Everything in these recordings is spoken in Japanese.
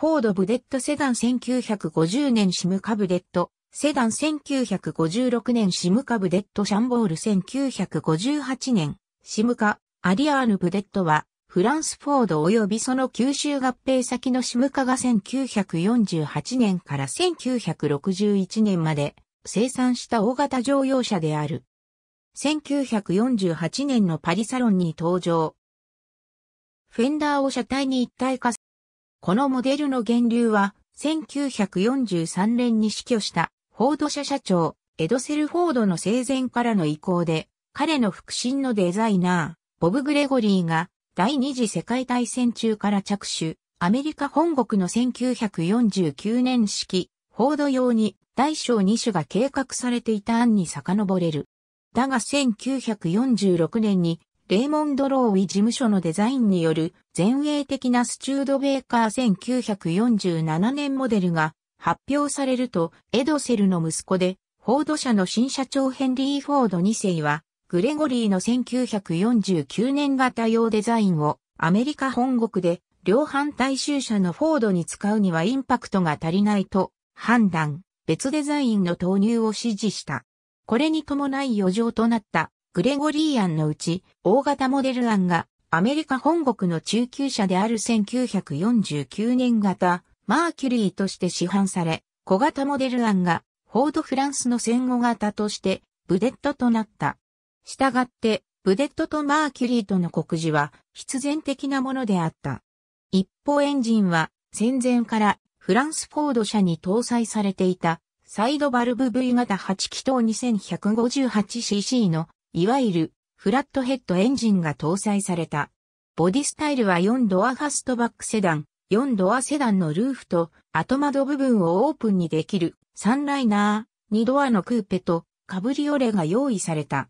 フォードブデットセダン1950年シムカブデット、セダン1956年シムカブデットシャンボール1958年、シムカ、アリアーヌブデットは、フランスフォード及びその吸収合併先のシムカが1948年から1961年まで生産した大型乗用車である。1948年のパリサロンに登場。フェンダーを車体に一体化このモデルの源流は、1943年に死去した、フォード社社長、エドセル・フォードの生前からの意向で、彼の腹心のデザイナー、ボブ・グレゴリーが、第二次世界大戦中から着手、アメリカ本国の1949年式、フォード用に、大小2種が計画されていた案に遡れる。だが1946年にレーモンド・ローウィ事務所のデザインによる前衛的なスチュードベーカー1947年モデルが発表されると、エドセルの息子で、フォード社の新社長ヘンリー・フォード2世は、グレゴリーの1949年型用デザインをアメリカ本国で両反対衆車のフォードに使うにはインパクトが足りないと判断、別デザインの投入を指示した。これに伴い余剰となったグレゴリー案のうち、大型モデル案が、アメリカ本国の中級車である1949年型、マーキュリーとして市販され、小型モデル案が、フォードフランスの戦後型として、ブデットとなった。したがって、ブデットとマーキュリーとの告示は、必然的なものであった。一方エンジンは、戦前からフランスフォード車に搭載されていたサイドバルブ V 型8気筒 2158cc のいわゆるフラットヘッドエンジンが搭載された。ボディスタイルは4ドアファストバックセダン、4ドアセダンのルーフと後窓部分をオープンにできる3ライナー、2ドアのクーペとカブリオレが用意された。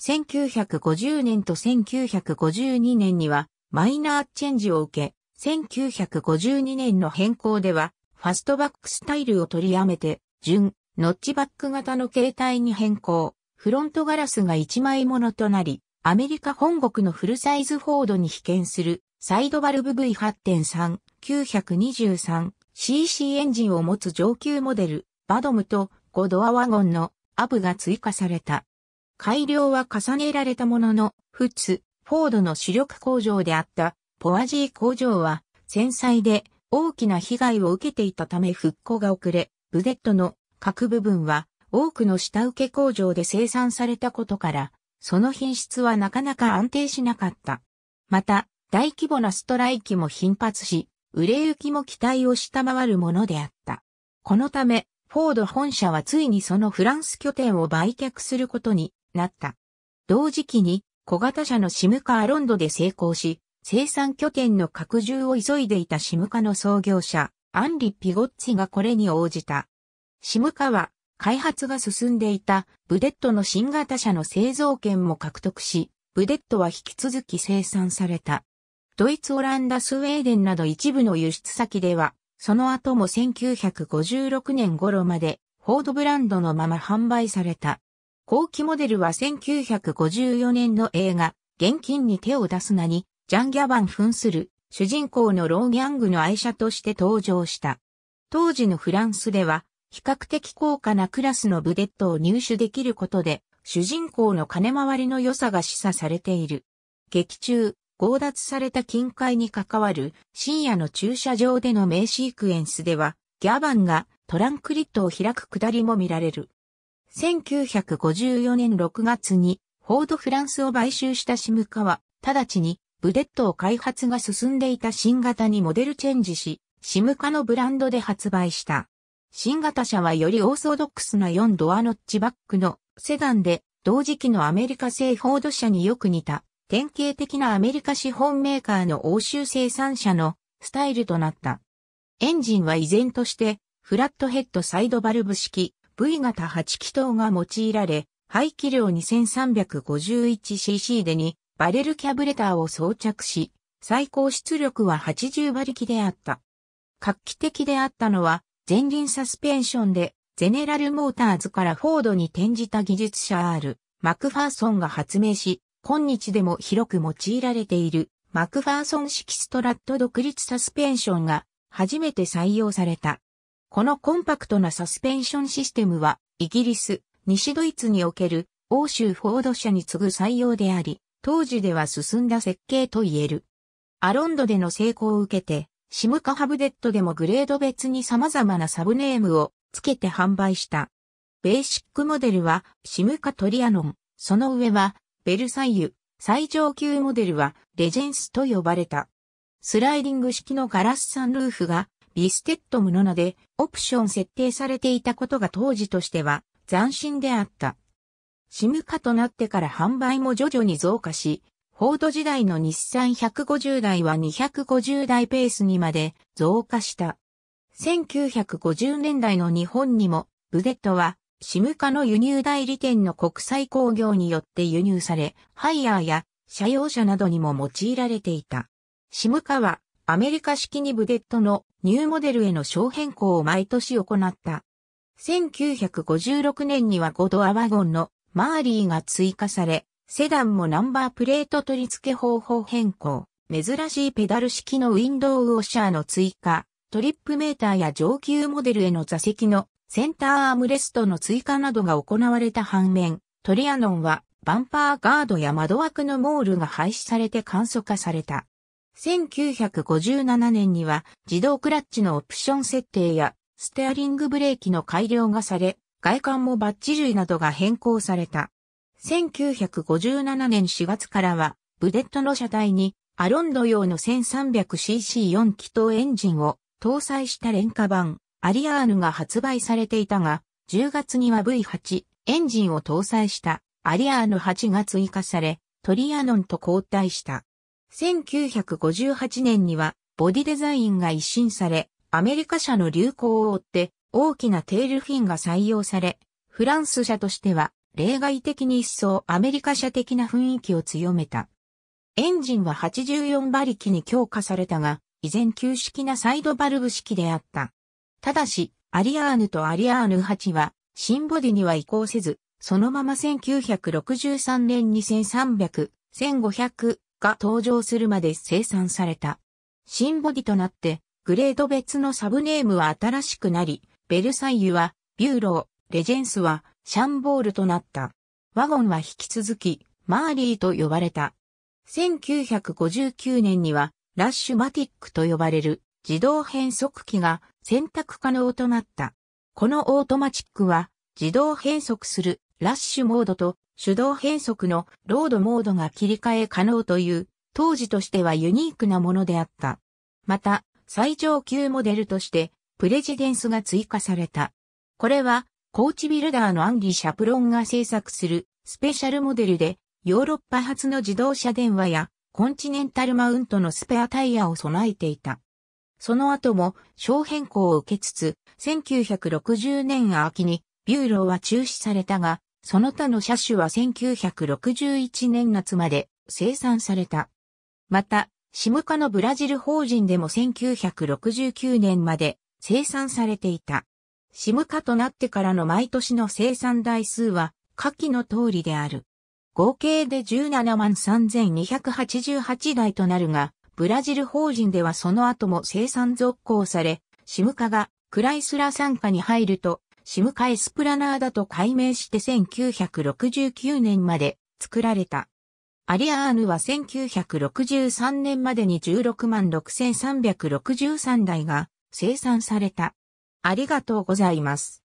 1950年と1952年にはマイナーチェンジを受け、1952年の変更ではファストバックスタイルを取りやめて、純、ノッチバック型の形態に変更。フロントガラスが1枚ものとなり、アメリカ本国のフルサイズフォードに被験するサイドバルブ V8.3、923cc エンジンを持つ上級モデル、バドムと5ドアワゴンのアブが追加された。改良は重ねられたものの、ッツ、フォードの主力工場であったポアジー工場は繊細で大きな被害を受けていたため復興が遅れ、ブデットの各部分は多くの下請け工場で生産されたことから、その品質はなかなか安定しなかった。また、大規模なストライキも頻発し、売れ行きも期待を下回るものであった。このため、フォード本社はついにそのフランス拠点を売却することになった。同時期に小型車のシムカーロンドで成功し、生産拠点の拡充を急いでいたシムカの創業者、アンリ・ピゴッツィがこれに応じた。シムカは開発が進んでいたブデットの新型車の製造権も獲得し、ブデットは引き続き生産された。ドイツ、オランダ、スウェーデンなど一部の輸出先では、その後も1956年頃まで、フォードブランドのまま販売された。後期モデルは1954年の映画、現金に手を出すなに、ジャン・ギャバン扮する主人公のローギャングの愛車として登場した。当時のフランスでは、比較的高価なクラスのブデットを入手できることで、主人公の金回りの良さが示唆されている。劇中、強奪された金塊に関わる深夜の駐車場での名シークエンスでは、ギャバンがトランクリットを開くくだりも見られる。1954年6月に、フォードフランスを買収したシムカは、直ちにブデットを開発が進んでいた新型にモデルチェンジし、シムカのブランドで発売した。新型車はよりオーソドックスな4ドアノッチバックのセダンで、同時期のアメリカ製フォード車によく似た、典型的なアメリカ資本メーカーの欧州生産車のスタイルとなった。エンジンは依然として、フラットヘッドサイドバルブ式 V 型8気筒が用いられ、排気量 2351cc で2バレルキャブレターを装着し、最高出力は80馬力であった。画期的であったのは、前輪サスペンションで、ゼネラルモーターズからフォードに転じた技術者 R、マクファーソンが発明し、今日でも広く用いられている、マクファーソン式ストラット独立サスペンションが、初めて採用された。このコンパクトなサスペンションシステムは、イギリス、西ドイツにおける、欧州フォード社に次ぐ採用であり、当時では進んだ設計と言える。アロンドでの成功を受けて、シムカハブデッドでもグレード別に様々なサブネームを付けて販売した。ベーシックモデルはシムカトリアノン、その上はベルサイユ、最上級モデルはレジェンスと呼ばれた。スライディング式のガラスサンルーフがビステッドムの名でオプション設定されていたことが当時としては斬新であった。シムカとなってから販売も徐々に増加し、フォード時代の日産150台は250台ペースにまで増加した。1950年代の日本にも、ブデットは、シム化の輸入代理店の国際工業によって輸入され、ハイヤーや車用車などにも用いられていた。シム化は、アメリカ式にブデットのニューモデルへの小変更を毎年行った。1956年には5ドアワゴンのマーリーが追加され、セダンもナンバープレート取り付け方法変更、珍しいペダル式のウィンドウウォッシャーの追加、トリップメーターや上級モデルへの座席のセンターアームレストの追加などが行われた反面、トリアノンはバンパーガードや窓枠のモールが廃止されて簡素化された。1957年には自動クラッチのオプション設定やステアリングブレーキの改良がされ、外観もバッチ類などが変更された。1957年4月からは、ブデットの車体に、アロンド用の 1300cc4 気筒エンジンを搭載した廉価版、アリアーヌが発売されていたが、10月には V8 エンジンを搭載したアリアーヌ8が追加され、トリアノンと交代した。1958年にはボディデザインが一新され、アメリカ車の流行を追って大きなテールフィンが採用され、フランス車としては例外的に一層アメリカ車的な雰囲気を強めた。エンジンは84馬力に強化されたが、依然旧式なサイドバルブ式であった。ただし、アリアーヌとアリアーヌ8は、新ボディには移行せず、そのまま1963年1 3 0 0 1500が登場するまで生産された。新ボディとなって、グレード別のサブネームは新しくなり、ベルサイユは、ビューロー、レジェンスは、シャンボールとなった。ワゴンは引き続き、マーリーと呼ばれた。1959年には、ラッシュマティックと呼ばれる自動変速機が選択可能となった。このオートマチックは、自動変速するラッシュモードと手動変速のロードモードが切り替え可能という、当時としてはユニークなものであった。また、最上級モデルとして、プレジデンスが追加された。これは、コーチビルダーのアンィ・シャプロンが製作するスペシャルモデルでヨーロッパ初の自動車電話やコンチネンタルマウントのスペアタイヤを備えていた。その後も小変更を受けつつ、1960年秋にビューローは中止されたが、その他の車種は1961年夏まで生産された。また、シムカのブラジル法人でも1969年まで生産されていた。シム化となってからの毎年の生産台数は下記の通りである。合計で17万3288台となるが、ブラジル法人ではその後も生産続行され、シム化がクライスラ参加に入ると、シム化エスプラナーだと改名して1969年まで作られた。アリアーヌは1963年までに16万6363台が生産された。ありがとうございます。